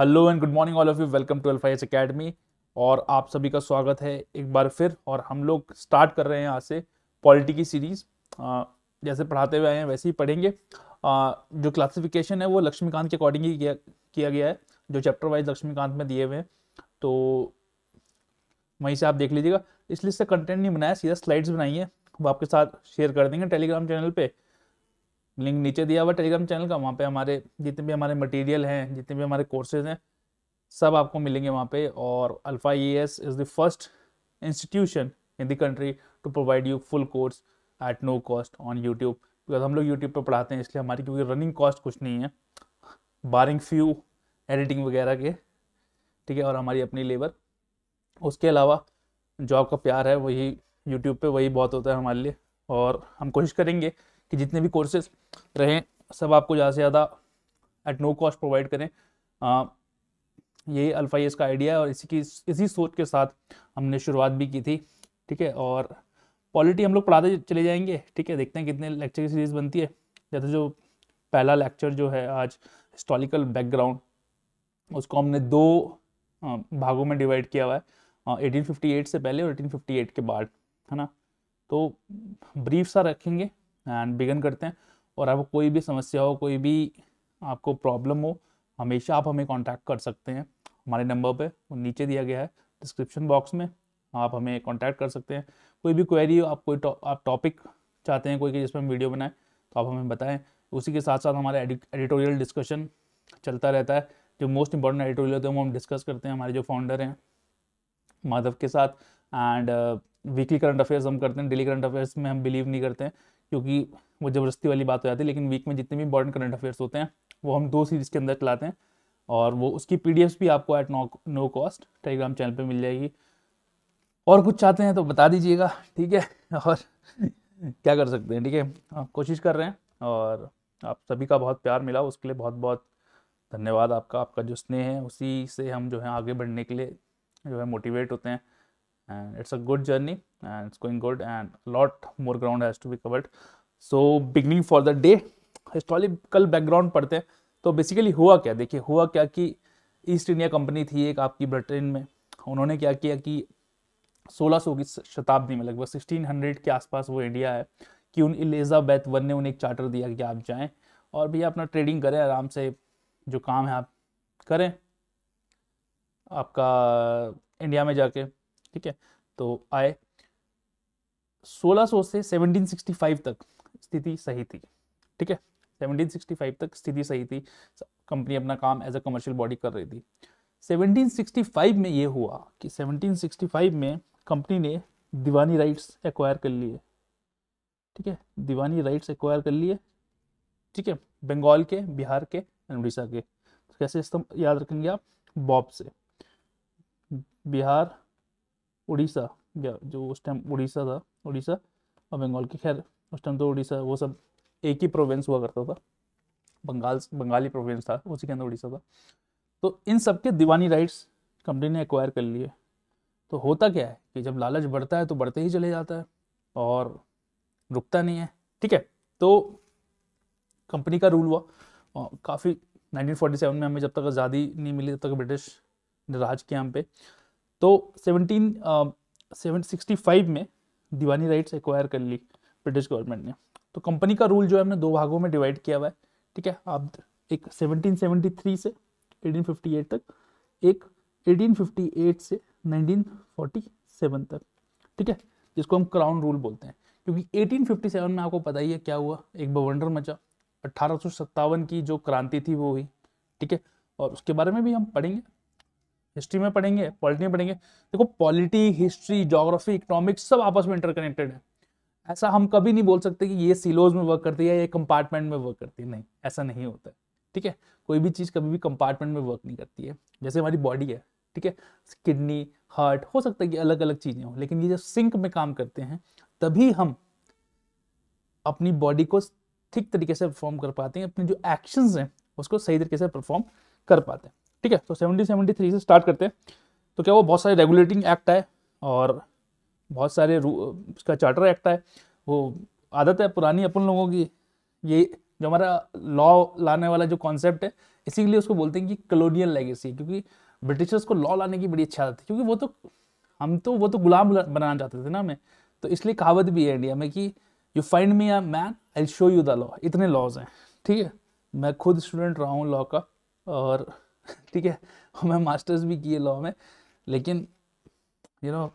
hello and good morning all of you welcome to एल्फाइस academy और आप सभी का स्वागत है एक बार फिर और हम लोग स्टार्ट कर रहे हैं यहाँ से पॉलिटी की सीरीज जैसे पढ़ाते हुए आए हैं वैसे ही पढ़ेंगे जो क्लासिफिकेशन है वो लक्ष्मीकांत के अकॉर्डिंग ही किया किया गया है जो चैप्टर वाइज लक्ष्मीकांत में दिए हुए हैं तो वहीं से आप देख लीजिएगा इसलिए इससे से कंटेंट नहीं बनाया सीधा स्लाइड्स बनाई है वो आपके साथ शेयर कर देंगे टेलीग्राम चैनल पर लिंक नीचे दिया हुआ टेलीग्राम चैनल का वहाँ पे हमारे जितने भी हमारे मटेरियल हैं जितने भी हमारे कोर्सेज हैं सब आपको मिलेंगे वहाँ पे और alpha E S is the first institution in the country to provide you full course at no cost on YouTube because हम लोग यूट्यूब पर पढ़ाते हैं इसलिए हमारी क्योंकि रनिंग कॉस्ट कुछ नहीं है बारिंग फ्यू एडिटिंग वगैरह के ठीक है और हमारी अपनी लेबर उसके अलावा जो आपका प्यार है वही यूट्यूब पे वही बहुत होता है हमारे लिए और हम कोशिश करेंगे कि जितने भी कोर्सेज रहें सब आपको ज़्यादा से ज़्यादा एट नो कॉस्ट प्रोवाइड करें यही अल्फा एस का आइडिया है और इसी की इसी सोच के साथ हमने शुरुआत भी की थी ठीक है और पॉलिटी हम लोग पढ़ाते चले जाएंगे ठीक है देखते हैं कितने लेक्चर की सीरीज़ बनती है जैसे जो पहला लेक्चर जो है आज हिस्टोरिकल बैकग्राउंड उसको हमने दो भागों में डिवाइड किया हुआ है 1858 से पहले और 1858 के बाद है ना तो ब्रीफ सा रखेंगे एंड बिगन करते हैं और आपको कोई भी समस्या हो कोई भी आपको प्रॉब्लम हो हमेशा आप हमें कांटेक्ट कर सकते हैं हमारे नंबर पे वो नीचे दिया गया है डिस्क्रिप्शन बॉक्स में आप हमें कांटेक्ट कर सकते हैं कोई भी क्वेरी हो आप कोई टॉ, आप टॉपिक चाहते हैं कोई कि जिसमें हम वीडियो बनाएं तो आप हमें बताएं उसी के साथ साथ हमारा एडिटोरियल डिस्कशन चलता रहता है जो मोस्ट इंपॉर्टेंट एडिटोरियल होते हैं वो हम डिस्कस करते हैं हमारे जो फाउंडर हैं माधव के साथ एंड वीकली करंट अफेयर्स हम करते हैं डेली करंट अफेयर्स में हम बिलीव नहीं करते हैं क्योंकि वो ज़बरदस्ती वाली बात हो जाती है लेकिन वीक में जितने भी इंपॉर्टेंट करंट अफेयर्स होते हैं वो हम दो सीरीज़ के अंदर चलाते हैं और वो उसकी पी भी आपको at no no cost Telegram channel पर मिल जाएगी और कुछ चाहते हैं तो बता दीजिएगा ठीक है और क्या कर सकते हैं ठीक है हाँ, कोशिश कर रहे हैं और आप सभी का बहुत प्यार मिला उसके लिए बहुत बहुत धन्यवाद आपका आपका जो स्नेह है उसी से हम जो है आगे बढ़ने के लिए जो है मोटिवेट होते हैं and it's a good journey and it's going good and a lot more ground has to be covered so beginning for the day historical background पढ़ते हैं तो बेसिकली हुआ क्या देखिए हुआ क्या कि ईस्ट इंडिया कंपनी थी एक आपकी ब्रिटेन में उन्होंने क्या किया कि 1600 की शताब्दी में लगभग 1600 के आसपास वो इंडिया है कि उन एलिजाबैथ वन ने उन्हें एक चार्टर दिया कि आप जाएं और भैया अपना ट्रेडिंग करें आराम से जो काम है आप करें आपका इंडिया में जाके ठीक है तो आए 1600 से 1765 तक स्थिति सही थी ठीक है 1765 तक स्थिति सही थी कंपनी अपना काम एज अ कमर्शियल बॉडी कर रही थी 1765 में ये हुआ कि 1765 में कंपनी ने दीवानी राइट्स एक्वायर कर लिए ठीक है दीवानी राइट्स एक्वायर कर लिए ठीक है बंगाल के बिहार के एंड उड़ीसा के तो कैसे याद रखेंगे आप बॉब से बिहार उड़ीसा या जो उस टाइम उड़ीसा था उड़ीसा और बंगाल की खैर उस टाइम तो उड़ीसा वो सब एक ही प्रोविंस हुआ करता था बंगाल बंगाली प्रोविंस था उसी के अंदर उड़ीसा था तो इन सब के दीवानी राइट्स कंपनी ने एक्वायर कर लिए तो होता क्या है कि जब लालच बढ़ता है तो बढ़ते ही चले जाता है और रुकता नहीं है ठीक है तो कंपनी का रूल हुआ काफ़ी 1947 में हमें जब तक आज़ादी नहीं मिली तब तक ब्रिटिश ने राज किया हम पे तो सेवनटीन सेवन सिक्सटी फाइव में दीवानी राइट्स एक्वायर कर ली ब्रिटिश गवर्नमेंट ने तो कंपनी का रूल जो है हमने दो भागों में डिवाइड किया हुआ है ठीक है आप एक 1773 से 1858 तक एक 1858 से 1947 तक ठीक है जिसको हम क्राउन रूल बोलते हैं क्योंकि 1857 में आपको पता ही है क्या हुआ एक बवंडर मचा अट्ठारह की जो क्रांति थी वो हुई ठीक है और उसके बारे में भी हम पढ़ेंगे हिस्ट्री में पढ़ेंगे पॉलिटी में पढ़ेंगे देखो पॉलिटी हिस्ट्री जोग्राफी इकोनॉमिक्स सब आपस में इंटरकनेक्टेड है ऐसा हम कभी नहीं बोल सकते कि ये सिलोज में वर्क करती है या ये कंपार्टमेंट में वर्क करती है नहीं ऐसा नहीं होता है ठीक है कोई भी चीज़ कभी भी कंपार्टमेंट में वर्क नहीं करती है जैसे हमारी बॉडी है ठीक है किडनी हार्ट हो सकता है कि अलग अलग चीज़ें हो लेकिन ये जब सिंक में काम करते हैं तभी हम अपनी बॉडी को ठीक तरीके से परफॉर्म कर पाते हैं अपने जो एक्शंस हैं उसको सही तरीके से परफॉर्म कर पाते हैं ठीक है तो सेवनटीन सेवेंटी थ्री से स्टार्ट करते हैं तो क्या वो बहुत सारे रेगुलेटिंग एक्ट आए और बहुत सारे उसका चार्टर एक्ट आए वो आदत है पुरानी अपन लोगों की ये जो हमारा लॉ लाने वाला जो कॉन्सेप्ट है इसीलिए उसको बोलते हैं कि कलोनियल लेगेसी क्योंकि ब्रिटिशर्स को लॉ लाने की बड़ी अच्छी आदत थी क्योंकि वो तो हम तो वो तो गुलाम बनाना चाहते थे ना हमें तो इसलिए कहावत भी है इंडिया में कि you find me a man I show you the law इतने लॉज हैं ठीक है मैं खुद स्टूडेंट रहा हूँ लॉ का और ठीक है मैं मास्टर्स भी किए लॉ में लेकिन यू you नो know,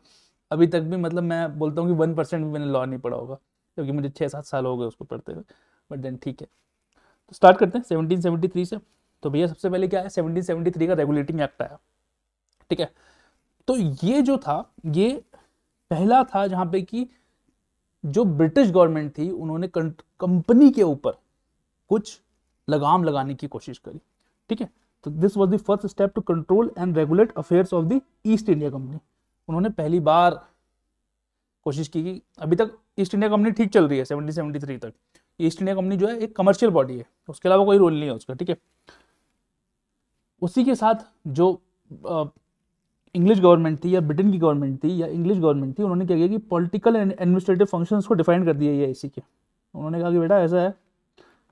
अभी तक भी मतलब मैं बोलता हूँ कि वन परसेंट भी मैंने लॉ नहीं पढ़ा होगा क्योंकि मुझे छः सात साल हो गए उसको पढ़ते हुए बट देन ठीक है तो स्टार्ट करते हैं सेवनटीन सेवेंटी थ्री से तो भैया सबसे पहले क्या है सेवनटीन सेवेंटी थ्री का रेगुलेटिंग एक्ट आया ठीक है तो ये जो था ये पहला था जहाँ पे कि जो ब्रिटिश गवर्नमेंट थी उन्होंने कंपनी के ऊपर कुछ लगाम लगाने की कोशिश करी ठीक है तो this was the first step to control and regulate affairs of the East India company उन्होंने पहली बार कोशिश की कि अभी तक ईस्ट इंडिया कंपनी ठीक चल रही है सेवनटीन सेवेंटी थ्री तक ईस्ट इंडिया कंपनी जो है एक कमर्शियल बॉडी है उसके अलावा कोई रोल नहीं है उसका ठीक है उसी के साथ जो इंग्लिश गवर्नमेंट थी या ब्रिटेन की गवर्नमेंट थी या इंग्लिश गवर्नमेंट थी उन्होंने क्या किया कि पॉलिटिकल एंड एडमिनिस्ट्रेटिव फंक्शन को डिफाइन कर दिया ये इसी के उन्होंने कहा कि बेटा ऐसा है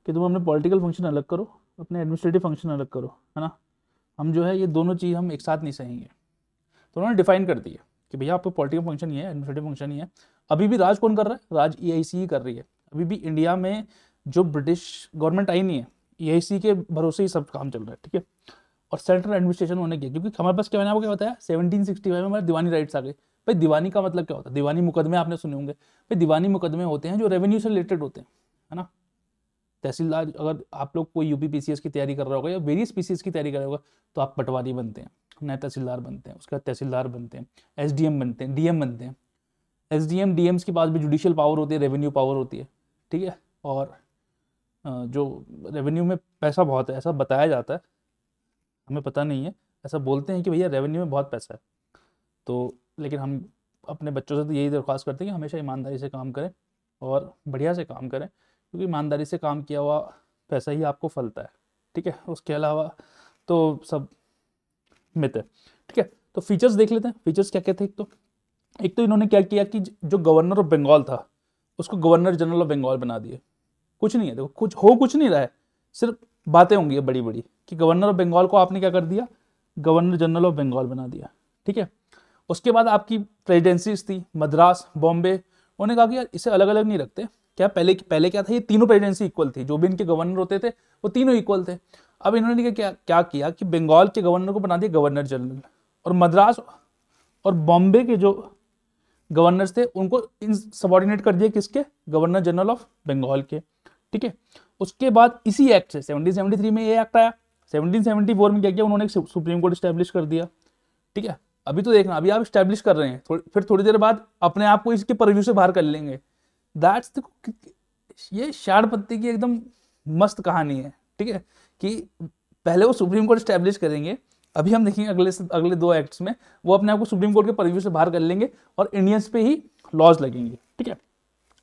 कि तुम अपने पॉलिटिकल फंक्शन अलग करो अपने एडमिनिस्ट्रेटिव फंक्शन अलग करो है ना हम जो है ये दोनों चीज़ हम एक साथ नहीं सहेंगे तो उन्होंने डिफाइन कर दिया कि भैया आपको पॉलिटिकल फंक्शन ही है एडमिनिस्ट्रेटिव फंक्शन ही है अभी भी राज कौन कर रहा है राज ई e कर रही है अभी भी इंडिया में जो ब्रिटिश गवर्नमेंट आई नहीं है ई e के भरोसे ही सब काम चल रहा है ठीक है और सेंट्रल एडमिनिस्ट्रेशन होने के क्योंकि हमारे पास क्या मैंने आपको क्या बताया सेवनटीन सिक्सटी फाइव में हमारे दीवानी राइट्स आ गए भाई दीवानी का मतलब क्या होता है दीवानी मुकदमे आपने सुने होंगे भाई दीवानी मुकदमे होते हैं जो रेवेन्यू से रिलेटेड होते हैं है ना तहसीलदार अगर आप लोग कोई यू पी की तैयारी कर रहा होगा या वेरियस पी की तैयारी कर रहा होगा तो आप पटवारी बनते हैं नए तहसीलदार बनते हैं उसके बाद तहसीलदार बनते हैं एस बनते हैं डी बनते हैं डी डीएम्स के पास भी जुडिशल पावर होती है रेवेन्यू पावर होती है ठीक है और जो रेवेन्यू में पैसा बहुत है ऐसा बताया जाता है हमें पता नहीं है ऐसा बोलते हैं कि भैया रेवेन्यू में बहुत पैसा है तो लेकिन हम अपने बच्चों से तो यही दरख्वास्त करते हैं कि हमेशा ईमानदारी से काम करें और बढ़िया से काम करें क्योंकि ईमानदारी से काम किया हुआ पैसा ही आपको फलता है ठीक है उसके अलावा तो सब मित है ठीक है तो फीचर्स देख लेते हैं फीचर्स क्या क्या थे एक तो एक तो इन्होंने क्या किया कि जो गवर्नर ऑफ बंगाल था उसको गवर्नर जनरल ऑफ बंगाल बना दिए कुछ नहीं है देखो कुछ हो कुछ नहीं रहा है सिर्फ बातें होंगी बड़ी बड़ी कि गवर्नर ऑफ बंगाल को आपने क्या कर दिया गवर्नर जनरल ऑफ बंगाल बना दिया ठीक है उसके बाद आपकी प्रेजिडेंसीज थी मद्रास बॉम्बे उन्होंने कहा कि यार इसे अलग अलग नहीं रखते क्या पहले पहले क्या था ये तीनों प्रेजिडेंसी इक्वल थी जो भी इनके गवर्नर होते थे वो तीनों इक्वल थे अब इन्होंने क्या क्या किया कि बंगाल के गवर्नर को बना दिया गवर्नर जनरल और मद्रास और बॉम्बे के जो गवर्नर्स थे उनको इन सबॉर्डिनेट कर दिया किसके गवर्नर जनरल ऑफ बंगाल के ठीक है उसके बाद इसी एक्ट से 1773 में ये एक्ट आया 1774 में क्या किया उन्होंने सुप्रीम कोर्ट स्टैब्लिश कर दिया ठीक है अभी तो देखना अभी आप स्टैब्लिश कर रहे हैं थोड़, फिर थोड़ी देर बाद अपने आप को इसके परव्यू से बाहर कर लेंगे दैट्स ये शाड़ पत्ती की एकदम मस्त कहानी है ठीक है कि पहले वो सुप्रीम कोर्ट स्टैब्लिश करेंगे अभी हम देखेंगे अगले अगले दो एक्ट्स में वो अपने आप को सुप्रीम कोर्ट के परव्यू से बाहर कर लेंगे और इंडियंस पे ही लॉज लगेंगे ठीक है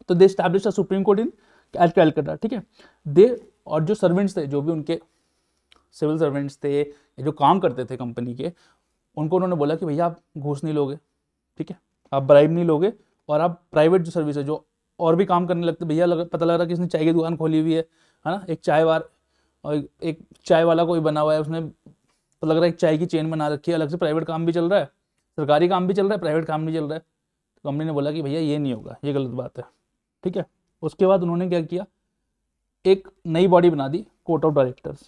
तो they establish the supreme court in Calcutta ठीक है दे और जो सर्वेंट्स थे जो भी उनके सिविल सर्वेंट्स थे जो काम करते थे कंपनी के उनको उन्होंने बोला कि भैया आप घूस नहीं लोगे ठीक है आप ब्राइब नहीं लोगे और आप प्राइवेट जो सर्विस है जो और भी काम करने लगते भैया लग, पता लग रहा है कि उसने चाय की दुकान खोली हुई है है ना एक चाय वार और एक चाय वाला कोई बना हुआ है उसने पता लग रहा है एक चाय की चेन बना रखी है अलग से प्राइवेट काम भी चल रहा है सरकारी काम भी चल रहा है प्राइवेट काम भी चल रहा है तो कंपनी ने बोला कि भैया ये नहीं होगा ये गलत बात है ठीक है उसके बाद उन्होंने क्या किया एक नई बॉडी बना दी कोर्ट ऑफ डायरेक्टर्स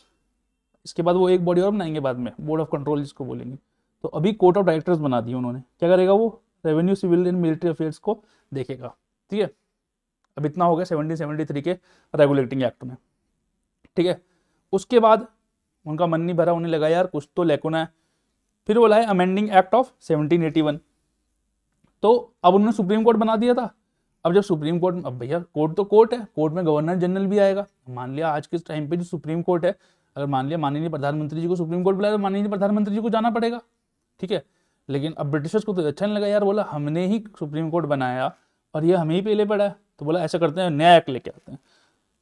इसके बाद वो एक बॉडी और बनाएंगे बाद में बोर्ड ऑफ कंट्रोल जिसको बोलेंगे तो अभी कोर्ट ऑफ डायरेक्टर्स बना दी उन्होंने क्या करेगा वो revenue civil and military affairs को देखेगा ठीक है अब इतना हो गया सेवनटीन सेवनटी थ्री के रेगुलेटिंग एक्ट में ठीक है उसके बाद उनका मन नहीं भरा उन्हें लगा यार कुछ तो लेकुना है फिर वो लाए amending act of seventeen eighty one तो अब उन्होंने सुप्रीम कोर्ट बना दिया था अब जब सुप्रीम कोर्ट अब भैया कोर्ट तो कोर्ट है कोर्ट में गवर्नर जनरल भी आएगा मान लिया आज के टाइम पे जो सुप्रीम कोर्ट है अगर मान लिया माननीय प्रधानमंत्री जी को सुप्रीम कोर्ट बुलाया तो माननीय प्रधानमंत्री जी को जाना पड़ेगा ठीक है लेकिन अब ब्रिटिशर्स को तो अच्छा नहीं लगा यार बोला हमने ही सुप्रीम कोर्ट बनाया और ये हमें ही पहले पड़ा है तो बोला ऐसा करते हैं नया एक्ट लेके आते हैं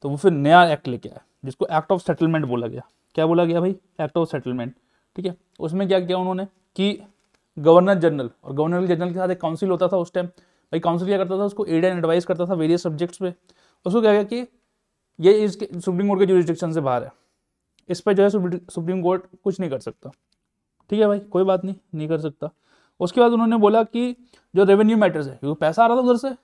तो वो फिर नया एक्ट लेके आया जिसको एक्ट ऑफ सेटलमेंट बोला गया क्या बोला गया भाई एक्ट ऑफ सेटलमेंट ठीक है उसमें क्या किया उन्होंने कि गवर्नर जनरल और गवर्नर जनरल के साथ एक काउंसिल होता था उस टाइम भाई काउंसिल क्या करता था उसको एड एंड एडवाइस करता था वेरियस सब्जेक्ट्स पे उसको क्या गया कि ये इसके सुप्रीम कोर्ट के जुरिस्टिक्शन से बाहर है इस पर जो है सुप्रीम कोर्ट कुछ नहीं कर सकता ठीक है भाई कोई बात नहीं नहीं कर सकता उसके बाद उन्होंने बोला कि जो रेवेन्यू मैटर्स है क्योंकि पैसा आ रहा था उधर से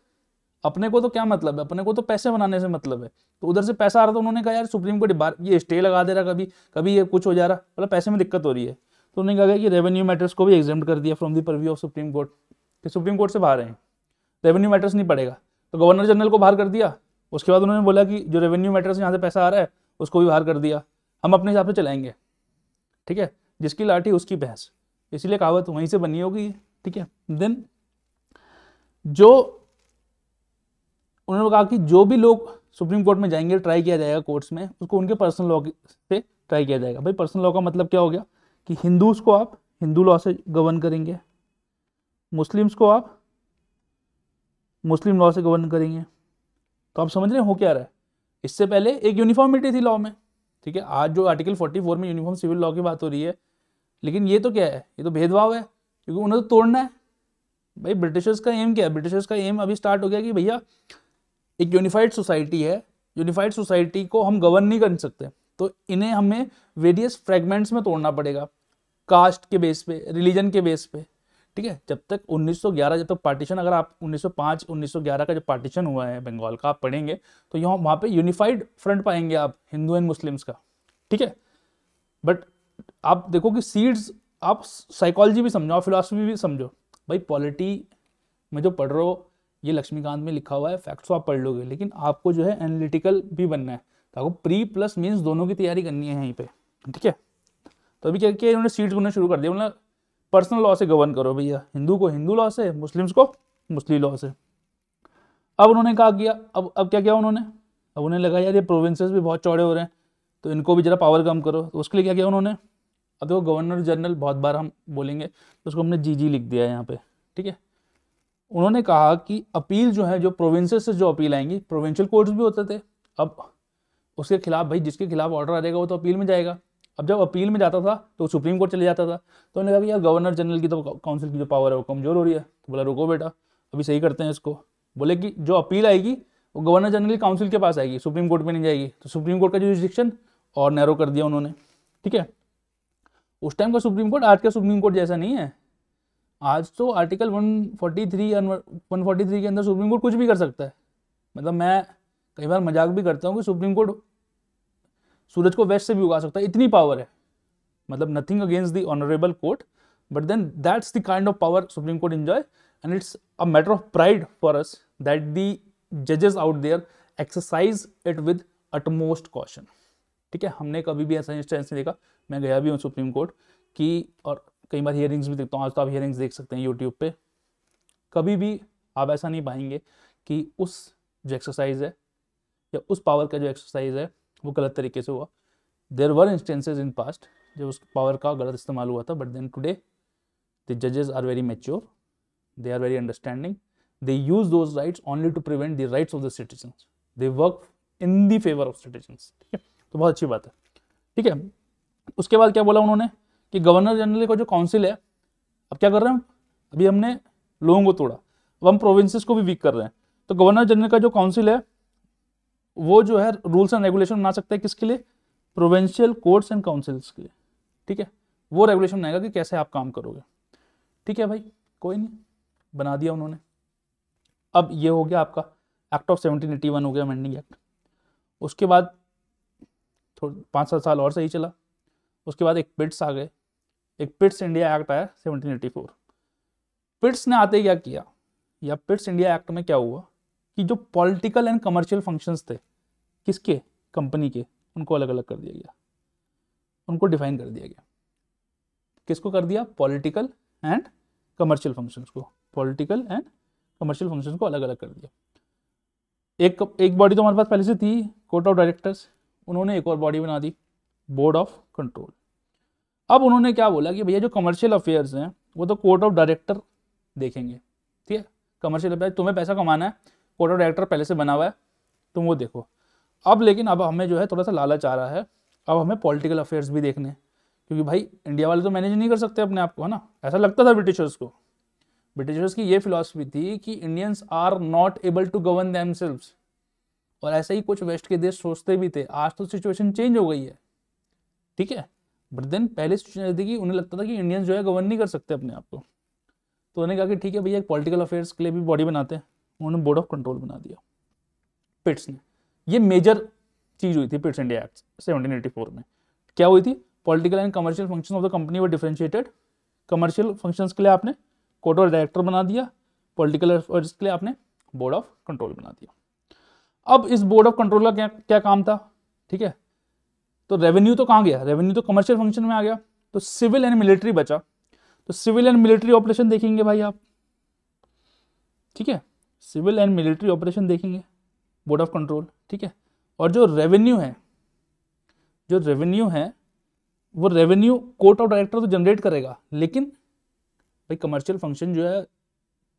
अपने को तो क्या मतलब है अपने को तो पैसे बनाने से मतलब है तो उधर से पैसा आ रहा था उन्होंने कहा यार सुप्रीम कोर्ट ये स्टे लगा दे रहा कभी कभी ये कुछ हो जा रहा मतलब पैसे में दिक्कत हो रही है तो उन्होंने कहा कि रेवेन्यू मैटर्स को भी एग्जाम कर दिया from the purview of supreme court कि सुप्रीम कोर्ट से बाहर हैं रेवेन्यू मैटर्स नहीं पड़ेगा तो गवर्नर जनरल को बाहर कर दिया उसके बाद उन्होंने बोला कि जो रेवेन्यू मैटर्स यहाँ से पैसा आ रहा है उसको भी बाहर कर दिया हम अपने हिसाब से चलाएंगे ठीक है जिसकी लाठी उसकी भैंस इसीलिए कहावत वहीं से बनी होगी ठीक है देन जो उन्होंने कहा कि जो भी लोग सुप्रीम कोर्ट में जाएंगे ट्राई किया जाएगा कोर्ट्स में उसको उनके पर्सनल लॉ से ट्राई किया जाएगा भाई पर्सनल लॉ का मतलब क्या हो गया कि हिंदूज को आप हिंदू लॉ से गवर्न करेंगे मुस्लिम्स को आप मुस्लिम लॉ से गवर्न करेंगे तो आप समझ रहे हो क्या रहा है इससे पहले एक यूनिफॉर्मिटी थी लॉ में ठीक है आज जो आर्टिकल 44 में यूनिफॉर्म सिविल लॉ की बात हो रही है लेकिन ये तो क्या है ये तो भेदभाव है क्योंकि उन्हें तो तोड़ना है भाई ब्रिटिशर्स का एम क्या है ब्रिटिशर्स का एम अभी स्टार्ट हो गया कि भैया एक यूनिफाइड सोसाइटी है यूनिफाइड सोसाइटी को हम गवर्न नहीं कर सकते तो इन्हें हमें वेरियस फ्रेगमेंट्स में तोड़ना पड़ेगा कास्ट के बेस पे रिलीजन के बेस पे ठीक है जब तक 1911 जब तक पार्टीशन अगर आप 1905 1911 का जो पार्टीशन हुआ है बंगाल का आप पढ़ेंगे तो यहाँ वहाँ पे यूनिफाइड फ्रंट पाएंगे आप हिंदू एंड मुस्लिम्स का ठीक है बट आप देखो कि सीड्स आप साइकोलॉजी भी समझो फिलासफी भी समझो भाई पॉलिटी में जो पढ़ रहे हो ये लक्ष्मीकांत में लिखा हुआ है फैक्ट्स तो आप पढ़ लोगे लेकिन आपको जो है एनालिटिकल भी बनना है तो आपको प्री प्लस मीन्स दोनों की तैयारी करनी है यहीं पर ठीक है तो अभी क्या किया इन्होंने सीट्स गुनना शुरू कर दिया मतलब पर्सनल लॉ से गवर्न करो भैया हिंदू को हिंदू लॉ से मुस्लिम्स को मुस्लिम लॉ से अब उन्होंने कहा किया अब अब क्या किया उन्होंने अब उन्हें लगा यार ये प्रोविंसेस भी बहुत चौड़े हो रहे हैं तो इनको भी ज़रा पावर कम करो तो उसके लिए क्या किया उन्होंने अब देखो गवर्नर जनरल बहुत बार हम बोलेंगे तो उसको हमने जी जी लिख दिया है यहाँ पे ठीक है उन्होंने कहा कि अपील जो है जो प्रोविंसेस से जो अपील आएंगी प्रोविंशियल कोर्ट्स भी होते थे अब उसके खिलाफ भाई जिसके खिलाफ ऑर्डर आ जाएगा वो तो अपील में जाएगा अब जब अपील में जाता था तो सुप्रीम कोर्ट चले जाता था तो उन्होंने कहा कि यार गवर्नर जनरल की तो काउंसिल की जो पावर है वो कमज़ोर हो रही है तो बोला रुको बेटा अभी सही करते हैं इसको बोले कि जो अपील आएगी वो गवर्नर जनरल काउंसिल के पास आएगी सुप्रीम कोर्ट में नहीं जाएगी तो सुप्रीम कोर्ट का जो रिस्ट्रिक्शन और नैरो कर दिया उन्होंने ठीक है उस टाइम का सुप्रीम कोर्ट आज का सुप्रीम कोर्ट जैसा नहीं है आज तो आर्टिकल 143 143 के अंदर सुप्रीम कोर्ट कुछ भी कर सकता है मतलब मैं कई बार मजाक भी करता हूँ कि सुप्रीम कोर्ट सूरज को वेस्ट से भी उगा सकता है इतनी पावर है मतलब nothing against the honourable court but then that's the kind of power supreme court enjoy and it's a matter of pride for us that the जजेस out there exercise it with utmost caution ठीक है हमने कभी भी ऐसा instance नहीं देखा मैं गया भी हूँ सुप्रीम कोर्ट की और कई बार हियरिंग्स भी देखता हूँ आज तो आप हियरिंग्स देख सकते हैं यूट्यूब पे कभी भी आप ऐसा नहीं पाएंगे कि उस जो एक्सरसाइज है या उस पावर का जो एक्सरसाइज है वो गलत तरीके से हुआ देर वर इंस्टेंसेज इन पास्ट जब उस पावर का गलत इस्तेमाल हुआ था बट देन टूडे द जजेज are very mature they are very understanding they use those rights only to prevent the rights of the citizen they work in the favour of citizen ठीक है तो बहुत अच्छी बात है ठीक है उसके बाद क्या बोला उन्होंने कि गवर्नर जनरल का जो काउंसिल है अब क्या कर रहे हैं हम अभी हमने लोगों को तोड़ा अब हम प्रोविंसेस को भी वीक कर रहे हैं तो गवर्नर जनरल का जो काउंसिल है वो जो है रूल्स एंड रेगुलेशन बना सकते हैं किसके लिए प्रोविंशियल कोर्ट्स एंड काउंसिल्स के लिए ठीक है वो रेगुलेशन बनाएगा कि कैसे आप काम करोगे ठीक है भाई कोई नहीं बना दिया उन्होंने अब ये हो गया आपका act of seventeen eighty one हो गया अमेंडिंग एक्ट उसके बाद थोड़ा पाँच सात साल और सही चला उसके बाद एक बिट्स आ गए एक पिट्स इंडिया एक्ट आया 1784 पिट्स ने आते क्या किया या पिट्स इंडिया एक्ट में क्या हुआ कि जो पॉलिटिकल एंड कमर्शियल फंक्शंस थे किसके कंपनी के उनको अलग अलग कर दिया गया उनको डिफाइन कर दिया गया किसको कर दिया पॉलिटिकल एंड कमर्शियल फंक्शंस को पॉलिटिकल एंड कमर्शियल फंक्शंस को अलग अलग कर दिया एक एक बॉडी तो हमारे पास पहले से थी कोर्ट ऑफ डायरेक्टर्स उन्होंने एक और बॉडी बना दी बोर्ड ऑफ कंट्रोल अब उन्होंने क्या बोला कि भैया जो कमर्शियल अफेयर्स हैं वो तो कोर्ट ऑफ डायरेक्टर देखेंगे ठीक है कमर्शियल अफेयर तुम्हें पैसा कमाना है कोर्ट ऑफ डायरेक्टर पहले से बना हुआ है तुम वो देखो अब लेकिन अब हमें जो है थोड़ा सा लालच आ रहा है अब हमें पॉलिटिकल अफेयर्स भी देखने हैं क्योंकि भाई इंडिया वाले तो मैनेज नहीं कर सकते अपने आप को है ना ऐसा लगता था ब्रिटिशर्स को ब्रिटिशर्स की ये फिलोसफी थी कि Indians are not able to govern them और ऐसे ही कुछ वेस्ट के देश सोचते भी थे आज तो सिचुएशन चेंज हो गई है ठीक है बट देन पहले सिचुएशन ऐसी थी कि उन्हें लगता था कि इंडियंस जो है गवर्न नहीं कर सकते अपने आप को तो उन्होंने कहा कि ठीक है भैया एक पॉलिटिकल अफेयर्स के लिए भी बॉडी बनाते हैं उन्होंने बोर्ड ऑफ कंट्रोल बना दिया पिट्स ने ये मेजर चीज़ हुई थी पिट्स इंडिया एक्ट सेवनटीन में क्या हुई थी political and commercial function of the company were differentiated commercial functions के लिए आपने कोर्ट ऑफ डायरेक्टर बना दिया पॉलिटिकल अफेयर्स के लिए आपने बोर्ड ऑफ कंट्रोल बना दिया अब इस बोर्ड ऑफ कंट्रोल का क्या क्या काम था ठीक है तो रेवेन्यू तो कहाँ गया रेवेन्यू तो कमर्शियल फंक्शन में आ गया तो सिविल एंड मिलिट्री बचा तो सिविल एंड मिलिट्री ऑपरेशन देखेंगे भाई आप ठीक है सिविल एंड मिलिट्री ऑपरेशन देखेंगे बोर्ड ऑफ कंट्रोल ठीक है और जो रेवेन्यू है जो रेवेन्यू है वो रेवेन्यू कोर्ट ऑफ डायरेक्टर तो जनरेट करेगा लेकिन भाई कमर्शियल फंक्शन जो है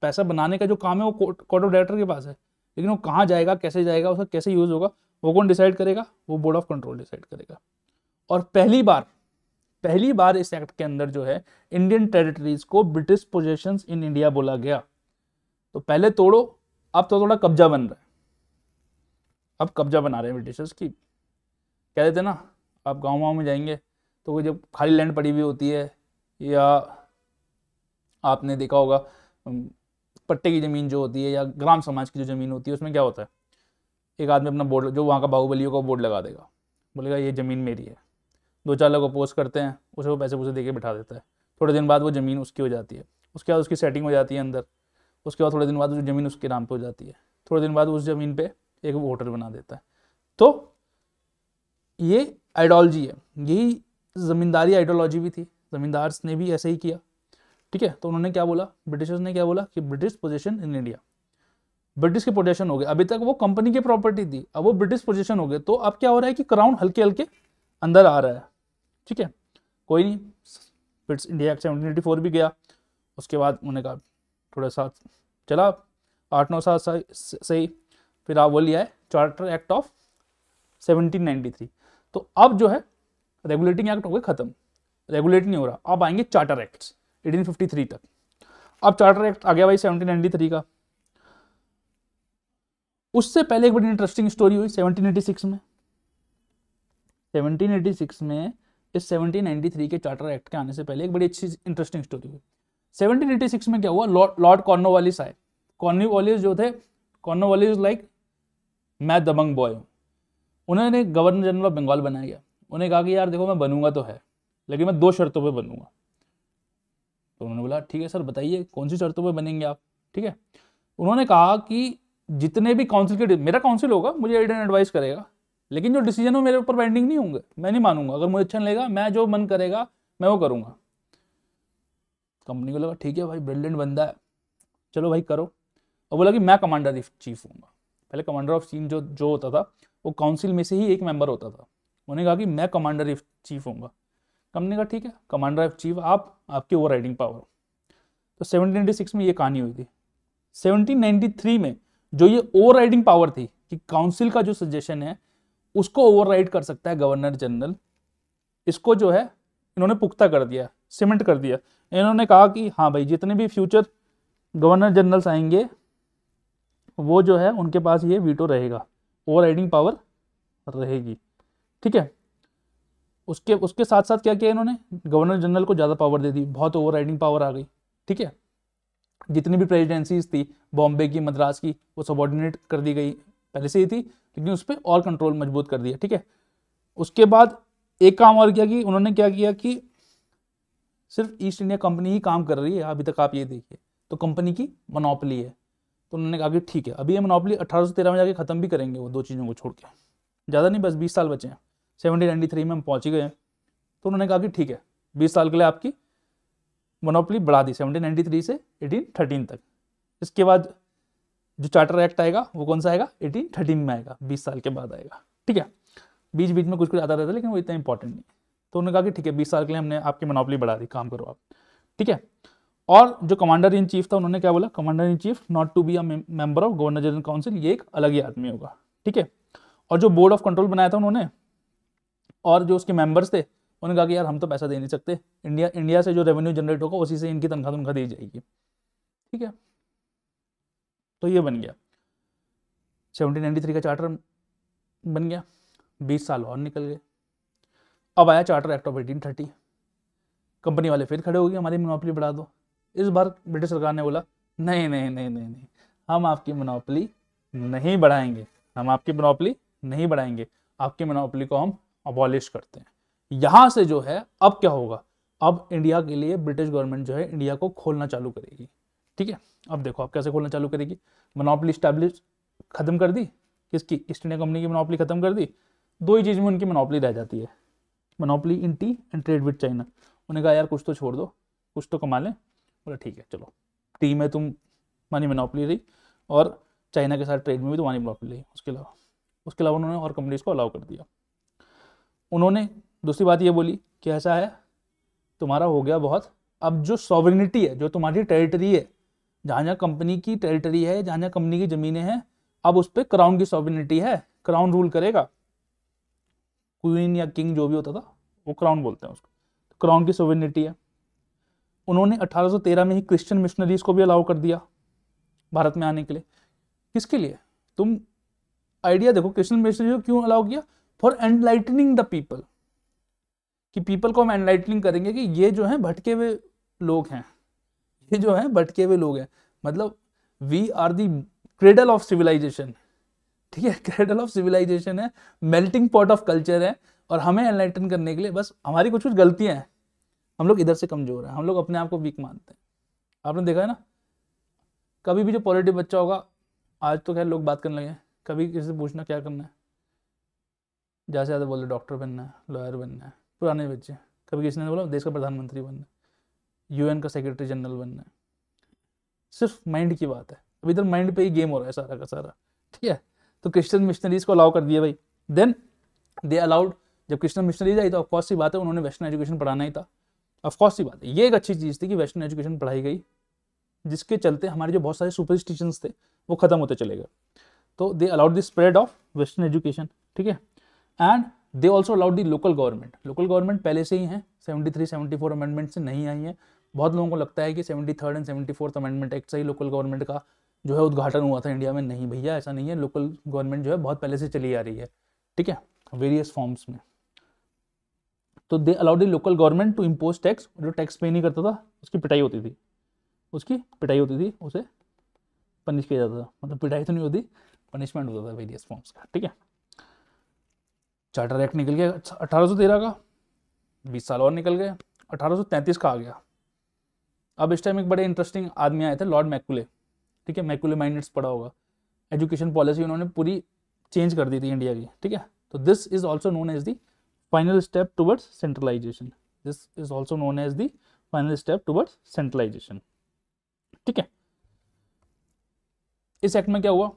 पैसा बनाने का जो काम है वो कोर्ट ऑफ डायरेक्टर के पास है लेकिन वो कहाँ जाएगा कैसे जाएगा उसका कैसे यूज़ होगा वो कौन डिसाइड करेगा वो बोर्ड ऑफ कंट्रोल डिसाइड करेगा और पहली बार पहली बार इस एक्ट के अंदर जो है इंडियन टेरिटरीज को ब्रिटिश पोजेशंस इन इंडिया बोला गया तो पहले तोड़ो अब तो थोड़ा कब्जा बन रहा है अब कब्जा बना रहे हैं ब्रिटिशर्स की कह देते ना आप गाँव वाँव में जाएंगे तो जब खाली लैंड पड़ी हुई होती है या आपने देखा होगा पट्टे की ज़मीन जो होती है या ग्राम समाज की जो ज़मीन होती है उसमें क्या होता है एक आदमी अपना बोर्ड जो वहाँ का बाहुबलियों का बोर्ड लगा देगा बोलेगा ये ज़मीन मेरी है दो चार लोग अपोज करते हैं उसे वो पैसे पूसे दे के बिठा देता है थोड़े दिन बाद वो ज़मीन उसकी हो जाती है उसके बाद उसकी सेटिंग हो जाती है अंदर उसके बाद थोड़े दिन बाद वो ज़मीन उसके नाम पर हो जाती है थोड़े दिन बाद उस ज़मीन पर एक वो होटल बना देता है तो ये आइडियोलॉजी है यही ज़मींदारी आइडियोलॉजी भी थी ज़मींदार्स ने भी ऐसे ही किया ठीक है तो उन्होंने क्या बोला ब्रिटिशर्स ने क्या बोला कि British position in India British के पोजेशन हो गए अभी तक वो कंपनी की प्रॉपर्टी थी अब वो ब्रिटिश पोजेशन हो गए तो अब क्या हो रहा है कि क्राउन हल्के हल्के अंदर आ रहा है ठीक है कोई नहीं फिर इंडिया एक्ट सेवनटीन भी गया उसके बाद उन्होंने कहा थोड़ा सा चला आठ नौ साल से ही फिर आप वो लिया है चार्टर एक्ट ऑफ 1793 तो अब जो है रेगुलेटिंग एक्ट हो गए खत्म रेगुलेट नहीं हो रहा अब आएंगे चार्टर एक्ट थ्री तक अब चार्टर एक्ट आ गया भाई थ्री का उससे पहले एक बड़ी इंटरेस्टिंग स्टोरी हुई 1786 में 1786 में इस 1793 के चार्टर एक्ट के आने से पहले एक बड़ी अच्छी इंटरेस्टिंग स्टोरी हुई 1786 में क्या हुआ लॉर्ड कॉर्नोवालिस आए कॉर्नोवालिस जो थे कॉर्नोवालिस लाइक मैं दबंग बॉय हूँ उन्होंने गवर्नर जनरल ऑफ बंगाल बनाया गया उन्हें कहा कि यार देखो मैं बनूंगा तो है लेकिन मैं दो शर्तों पर बनूंगा तो उन्होंने बोला ठीक है सर बताइए कौन सी शर्तों पर बनेंगे आप ठीक है उन्होंने कहा कि जितने भी काउंसिल के मेरा काउंसिल होगा मुझे एड एंड एडवाइस करेगा लेकिन जो डिसीजन हो मेरे ऊपर बाइंडिंग नहीं होंगे मैं नहीं मानूंगा अगर मुझे अच्छा लेगा मैं जो मन करेगा मैं वो करूंगा कंपनी को लगा ठीक है भाई ब्रिलियंट बंदा है चलो भाई करो और बोला कि मैं कमांडर चीफ हूँगा पहले कमांडर ऑफ चीफ जो जो होता था वो काउंसिल में से ही एक मेंबर होता था उन्होंने कहा कि मैं कमांडर इफ चीफ हूँगा कंपनी का ठीक है कमांडर ऑफ चीफ आप आपके ओवर पावर तो सेवनटीन में ये कहानी हुई थी सेवनटीन में जो ये ओवर पावर थी कि काउंसिल का जो सजेशन है उसको ओवरराइड कर सकता है गवर्नर जनरल इसको जो है इन्होंने पुख्ता कर दिया सीमेंट कर दिया इन्होंने कहा कि हाँ भाई जितने भी फ्यूचर गवर्नर जनरल्स आएंगे वो जो है उनके पास ये वीटो रहेगा ओवर पावर रहेगी ठीक है उसके उसके साथ साथ क्या किया इन्होंने गवर्नर जनरल को ज़्यादा पावर दे दी बहुत ओवर पावर आ गई ठीक है जितनी भी प्रेजिडेंसीज थी बॉम्बे की मद्रास की वो सबॉर्डिनेट कर दी गई पहले से ही थी लेकिन उस पर और कंट्रोल मजबूत कर दिया ठीक है उसके बाद एक काम और किया कि उन्होंने क्या किया कि सिर्फ ईस्ट इंडिया कंपनी ही काम कर रही है अभी तक आप ये देखिए तो कंपनी की मनोपली है तो उन्होंने कहा कि ठीक है अभी ये मनोपली अठारह में जाके ख़त्म भी करेंगे वो दो चीज़ों को छोड़ के ज़्यादा नहीं बस बीस साल बचे हैं सेवनटीन नाइन्टी थ्री में हम पहुँच गए हैं तो उन्होंने कहा कि ठीक है बीस साल के लिए आपकी मोनोपली बढ़ा दी थ्री से थर्टीन तक इसके बाद जो चार्टर एक्ट आएगा वो कौन सा आएगा एटीन थर्टीन में आएगा बीस साल के बाद आएगा ठीक है बीच बीच में कुछ कुछ आता रहता है लेकिन वो इतना इंपॉर्टेंट नहीं तो उन्होंने कहा कि ठीक है बीस साल के लिए हमने आपकी मोनोपली बढ़ा दी काम करो आप ठीक है और जो कमांडर इन चीफ था उन्होंने क्या बोला commander in chief not to be a member of governor general council ये एक अलग ही आदमी होगा ठीक है और जो बोर्ड ऑफ कंट्रोल बनाया था उन्होंने और जो उसके मेंबर्स थे उन्होंने कहा कि यार हम तो पैसा दे नहीं सकते इंडिया इंडिया से जो रेवेन्यू जनरेट होगा उसी से इनकी तनख्वाह तनख्वाह दी जाएगी ठीक है तो ये बन गया सेवनटीन नाइन्टी थ्री का चार्टर बन गया बीस साल और निकल गए अब आया charter act of eighteen thirty company वाले फिर खड़े हो गए हमारी मोनोपली बढ़ा दो इस बार ब्रिटिश सरकार ने बोला नहीं नहीं नहीं नहीं नहीं हम आपकी मोनोपली नहीं बढ़ाएंगे हम आपकी मनोपली नहीं बढ़ाएंगे आपकी मोनोपली को हम अबॉलिश करते हैं यहां से जो है अब क्या होगा अब इंडिया के लिए ब्रिटिश गवर्नमेंट जो है इंडिया को खोलना चालू करेगी ठीक है अब देखो आप कैसे खोलना चालू करेगी मनोपली स्टैब्लिश खत्म कर दी किसकी ईस्ट इंडिया कंपनी की मोनोपली खत्म कर दी दो ही चीज़ में उनकी मोनोपली रह जाती है monopoly in tea and trade with China उन्हें कहा यार कुछ तो छोड़ दो कुछ तो कमा लें बोला ठीक है चलो टी में तुम मानी मनोपली रही और चाइना के साथ ट्रेड में भी तुम्हारी तो मोनोपली रही उसके अलावा उसके अलावा उन्होंने और कंपनीज को अलाउ कर दिया उन्होंने दूसरी बात ये बोली कि ऐसा है तुम्हारा हो गया बहुत अब जो सॉवरिनिटी है जो तुम्हारी टेरिटरी है जहाँ जहाँ कंपनी की टेरिटरी है जहाँ जहाँ कंपनी की ज़मीनें हैं अब उस पर क्राउन की सॉवरिनिटी है क्राउन रूल करेगा क्वीन या किंग जो भी होता था वो क्राउन बोलते हैं उसको तो क्राउन की सॉवरिनिटी है उन्होंने 1813 में ही क्रिश्चियन मिशनरीज को भी अलाउ कर दिया भारत में आने के लिए किसके लिए तुम आइडिया देखो क्रिश्चियन मिशनरी को क्यों अलाउ किया फॉर एनलाइटनिंग द पीपल कि पीपल को हम एनलाइटनिंग करेंगे कि ये जो है भटके हुए लोग हैं ये जो है भटके हुए लोग हैं मतलब we are the cradle of civilisation ठीक है क्रेडल ऑफ सिविलाइजेशन है मेल्टिंग पॉट ऑफ कल्चर है और हमें एनलाइटन करने के लिए बस हमारी कुछ कुछ गलतियां हैं हम लोग इधर से कमजोर हैं हम लोग अपने आप को वीक मानते हैं आपने देखा है ना कभी भी जो पॉलिटिव बच्चा होगा आज तो खैर लोग बात करने लगे कभी किसी से पूछना क्या करना है ज़्यादा से ज़्यादा रहे डॉक्टर बनना है लॉयर बनना है पुराने बच्चे कभी किसी ने बोला देश का प्रधानमंत्री बनना यूएन का सेक्रेटरी जनरल बनना है सिर्फ माइंड की बात है अब इधर माइंड पे ही गेम हो रहा है सारा का सारा ठीक है तो क्रिश्चियन मिशनरीज को अलाउ कर दिया भाई देन दे अलाउड जब क्रिश्चियन मिशनरीज आई तो ऑफकोर्स ही बात है उन्होंने वेस्टर्न एजुकेशन पढ़ाना ही था ऑफकोर्स ही बात है ये एक अच्छी चीज़ थी कि वेस्टर्न एजुकेशन पढ़ाई गई जिसके चलते हमारे जो बहुत सारे सुपरस्टिशन थे वो खत्म होते चले गए तो they allowed the spread of western education ठीक है and they also allowed the local government local government पहले से ही है seventy three seventy four amendment से नहीं आई है बहुत लोगों को लगता है कि seventy third and seventy fourth amendment act से ही लोकल गवर्नमेंट का जो है उद्घाटन हुआ था इंडिया में नहीं भैया ऐसा नहीं है लोकल गवर्नमेंट जो है बहुत पहले से चली आ रही है ठीक है वेरियस फॉर्म्स में तो they allowed the local government to impose tax जो टैक्स पे नहीं करता था उसकी पिटाई होती थी उसकी पिटाई होती थी उसे पनिश किया जाता था मतलब पिटाई तो नहीं होती पनिशमेंट होता था वेरियस फॉर्म्स का ठीक है चार्टर एक्ट निकल गया अठारह का बीस साल और निकल गए 1833 का आ गया अब इस टाइम एक बड़े इंटरेस्टिंग आदमी आए थे लॉर्ड मैकुले ठीक है मैकुले माइंडेड्स पढ़ा होगा एजुकेशन पॉलिसी उन्होंने पूरी चेंज कर दी थी इंडिया की ठीक है तो this is also known as the final step towards centralisation this is also known as the final step towards centralisation ठीक है इस एक्ट में क्या हुआ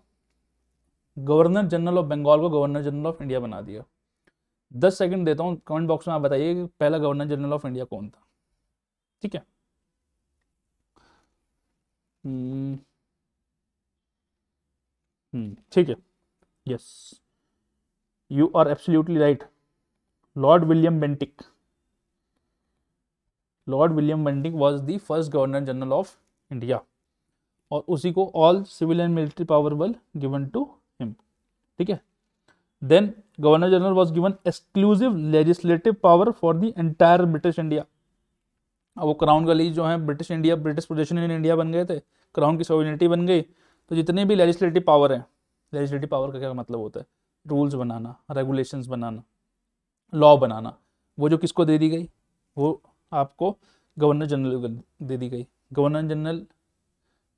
गवर्नर जनरल ऑफ बंगाल को गवर्नर जनरल ऑफ इंडिया बना दिया दस सेकंड देता हूँ कमेंट बॉक्स में आप बताइए पहला गवर्नर जनरल ऑफ इंडिया कौन था ठीक है हम्म, हम्म, ठीक है yes you are absolutely right lord William Bentinck lord William Bentinck was the first governor general of India और उसी को all civil and military power बल गिवन टू हिम ठीक है then governor general was given exclusive legislative power for the entire british india वो crown गली जो है British India British position in India बन गए थे क्राउन की सोविनिटी बन गई तो जितने भी लेजिस्लेटिव पावर हैं लेजिस्लेटिव पावर का क्या मतलब होता है रूल्स बनाना रेगुलेशंस बनाना लॉ बनाना वो जो किसको दे दी गई वो आपको गवर्नर जनरल दे दी गई गवर्नर जनरल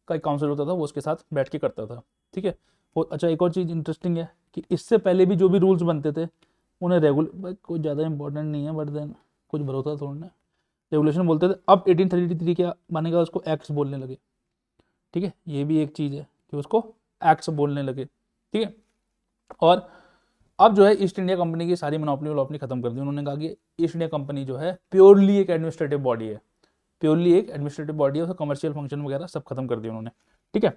का एक काउंसिल होता था वो उसके साथ बैठ के करता था ठीक है और अच्छा एक और चीज़ इंटरेस्टिंग है कि इससे पहले भी जो भी रूल्स बनते थे उन्हें रेगुलर कोई ज़्यादा इंपॉर्टेंट नहीं है बट देन कुछ भरोसा ना रेगुलेशन बोलते थे अब 1833 क्या मानेगा उसको एक्स बोलने लगे ठीक है ये भी एक चीज़ है कि उसको एक्स बोलने लगे ठीक है और अब जो है ईस्ट इंडिया कंपनी की सारी मनोपनी वनोपनी खत्म कर दी उन्होंने कहा कि ईस्ट इंडिया कंपनी जो है प्योरली एक एडमिनिस्ट्रेटिव बॉडी है प्योरली एक एडमिनिस्ट्रेटिव बॉडी है उसका कमर्शियल फंक्शन वगैरह सब खत्म कर दिया उन्होंने ठीक है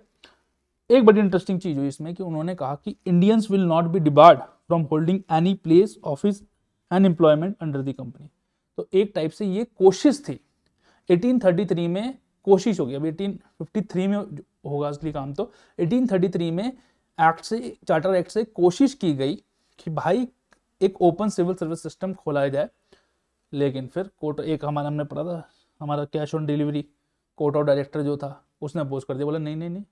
एक बड़ी इंटरेस्टिंग चीज हुई इसमें कि उन्होंने कहा कि Indians will not be debarred from holding any place office and employment under the company तो एक टाइप से ये कोशिश थी 1833 में कोशिश होगी अब 1853 में होगा असली काम तो 1833 में एक्ट से चार्टर एक्ट से कोशिश की गई कि भाई एक ओपन सिविल सर्विस सिस्टम खोला जाए लेकिन फिर कोर्ट एक हमारा हमने पढ़ा था हमारा cash on delivery court of director जो था उसने अपोज कर दिया बोला नहीं नहीं नहीं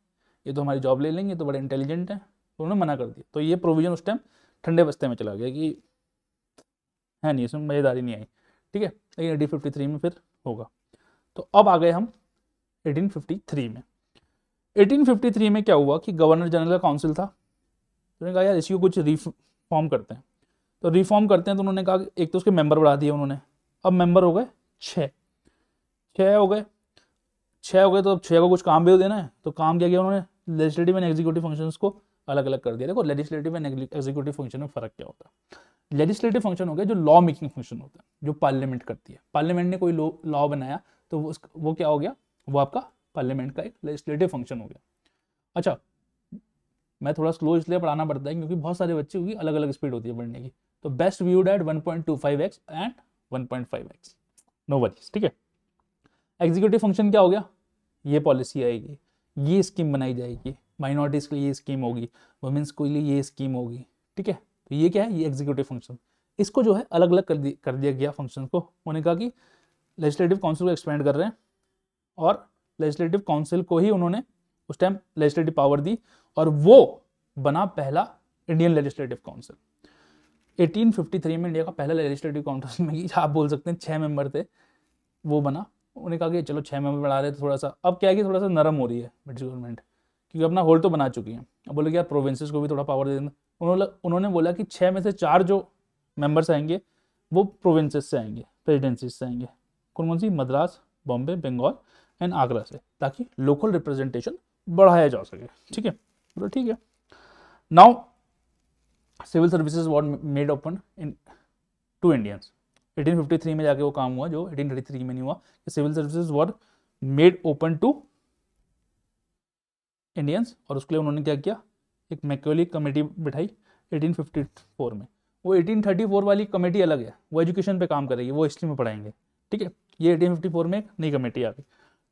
ये तो हमारी जॉब ले लेंगे तो बड़े इंटेलिजेंट हैं तो उन्होंने मना कर दिया तो ये प्रोविज़न उस टाइम ठंडे बस्ते में चला गया कि है नहीं इसमें मज़ेदारी नहीं आई ठीक है लेकिन एटीन फिफ्टी थ्री में फिर होगा तो अब आ गए हम एटीन फिफ्टी थ्री में एटीन फिफ्टी थ्री में क्या हुआ कि गवर्नर जनरल का काउंसिल था उन्होंने कहा यार इसी को कुछ रिफॉर्म करते हैं तो रिफॉर्म करते हैं तो उन्होंने कहा एक तो उसके मेंबर बढ़ा दिए उन्होंने अब मेंबर हो गए छः छः हो गए छः हो गए तो अब छः को कुछ काम भी तो देना है तो काम क्या किया उन्होंने लेजिस्लेटिव एंड एग्जीक्यूटिव फंक्शन को अलग अलग कर दिया देखो लेजिस्लेटिव एंड एग्जीक्यूटिव फंक्शन में फ़र्क क्या होता है लेजिस्लेटिव फंक्शन हो गया जो लॉ मेकिंग फंक्शन होता है जो पार्लियामेंट करती है पार्लियामेंट ने कोई लॉ बनाया तो वो वो क्या हो गया वो आपका पार्लियामेंट का एक लेजिस्लेटिव फंक्शन हो गया अच्छा मैं थोड़ा स्लो इसलिए पढ़ाना पड़ता है क्योंकि बहुत सारे बच्चे की अलग अलग स्पीड होती है पढ़ने की तो best viewed at one point two five x and one point five x no worries ठीक है एग्जीक्यूटिव फंक्शन क्या हो गया ये पॉलिसी आएगी ये स्कीम बनाई जाएगी माइनॉरिटीज़ के लिए ये स्कीम होगी वुमेंस के लिए ये स्कीम होगी ठीक है तो ये क्या है ये एग्जीक्यूटिव फंक्शन इसको जो है अलग अलग कर दिया कर दिया गया फंक्शन को उन्होंने कहा कि लेजिस्लेटिव काउंसिल को एक्सपेंड कर रहे हैं और लेजिस्लेटिव काउंसिल को ही उन्होंने उस टाइम लेजिस्लेटिव पावर दी और वो बना पहला इंडियन लेजिस्लेटिव काउंसिल 1853 में इंडिया का पहला लेजिस्लेटिव काउंसिल में आप बोल सकते हैं छः मेंबर थे वो बना उन्हें कहा कि चलो छः महीने में बढ़ा रहे तो थोड़ा सा अब क्या है कि थोड़ा सा नरम हो रही है ब्रिटिश गवर्नमेंट क्योंकि अपना होल तो बना चुकी है अब बोले कि यार प्रोविंसेस को भी थोड़ा पावर दे देना उन्होंने उन्होंने बोला कि छः में से चार जो मेंबर्स आएंगे वो प्रोविंसेस से आएंगे प्रेजिडेंसीज से आएंगे कौन कौन सी मद्रास बॉम्बे बंगाल एंड आगरा से ताकि लोकल रिप्रेजेंटेशन बढ़ाया जा सके ठीक है बोलो तो ठीक है now civil services were made open in to Indians 1853 में जाके वो काम हुआ जो 1833 में नहीं हुआ कि civil services were made open to Indians और उसके लिए उन्होंने क्या किया एक मैक्योली कमेटी बिठाई 1854 में वो 1834 वाली कमेटी अलग है वो एजुकेशन पे काम करेगी वो हिस्ट्री में पढ़ाएंगे ठीक है ये 1854 में एक नई कमेटी आ गई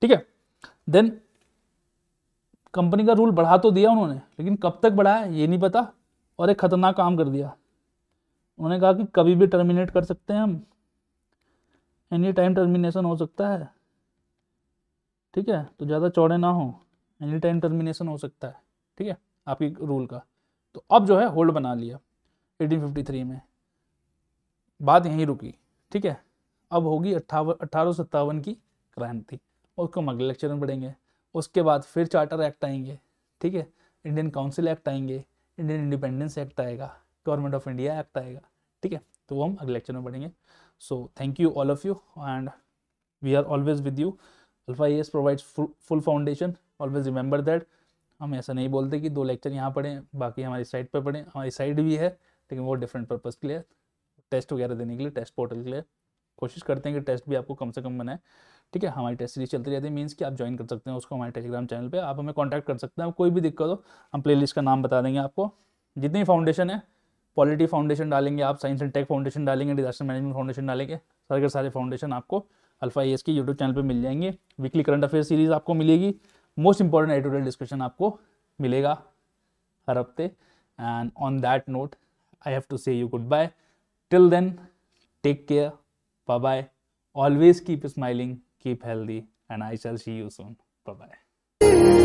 ठीक है देन कंपनी का रूल बढ़ा तो दिया उन्होंने लेकिन कब तक बढ़ाया ये नहीं पता और एक खतरनाक काम कर दिया उन्होंने कहा कि कभी भी टर्मिनेट कर सकते हैं हम एनी टाइम टर्मिनेशन हो सकता है ठीक है तो ज़्यादा चौड़े ना हो एनी टाइम टर्मिनेशन हो सकता है ठीक है आपकी रूल का तो अब जो है होल्ड बना लिया 1853 में बात यहीं रुकी ठीक है अब होगी अट्ठावन अट्ठारह सत्तावन की क्रांति उसको हम अगले लेक्चर में पढ़ेंगे उसके बाद फिर चार्टर एक्ट आएंगे ठीक है इंडियन काउंसिल एक्ट आएंगे इंडियन इंडिपेंडेंस एक्ट आएगा गवर्नमेंट ऑफ इंडिया एक्ट आएगा ठीक है तो वो हम अगले लेक्चर में पढ़ेंगे so thank you all of you and we are always with you Alpha S provides full foundation always remember that हम ऐसा नहीं बोलते कि दो लेक्चर यहाँ पढ़ें बाकी हमारी साइड पर पढ़ें हमारी साइड भी है लेकिन वो डिफरेंट पर्पज़ के लिए टेस्ट वगैरह देने के लिए टेस्ट पोर्टल के लिए कोशिश करते हैं कि टेस्ट भी आपको कम से कम बनाए ठीक है हमारी टेस्ट सीरीज चलती रहती है मीन्स कि आप ज्वाइन कर सकते हैं उसको हमारे टेलीग्राम चैनल पे आप हमें कांटेक्ट कर सकते हैं कोई भी दिक्कत हो हम प्लेलिस्ट का नाम बता देंगे आपको जितनी फाउंडेशन है पॉलिटी फाउंडेशन डालेंगे आप साइंस एंड टेक फाउंडेशन डालेंगे डिजास्टर मैनेजमेंट फाउंडेशन डालेंगे सारे के सारे फाउंडेशन आपको अल्फा एस की यूट्यूब चैनल पर मिल जाएंगे वीकली करंट अफेयर सीरीज आपको मिलेगी मोस्ट इंपॉर्टेंट एडिटोरियल डिस्कशन आपको मिलेगा हर हफ्ते and on that note I have to say you good bye till then take care bye bye always keep smiling keep healthy and I shall see you soon bye bye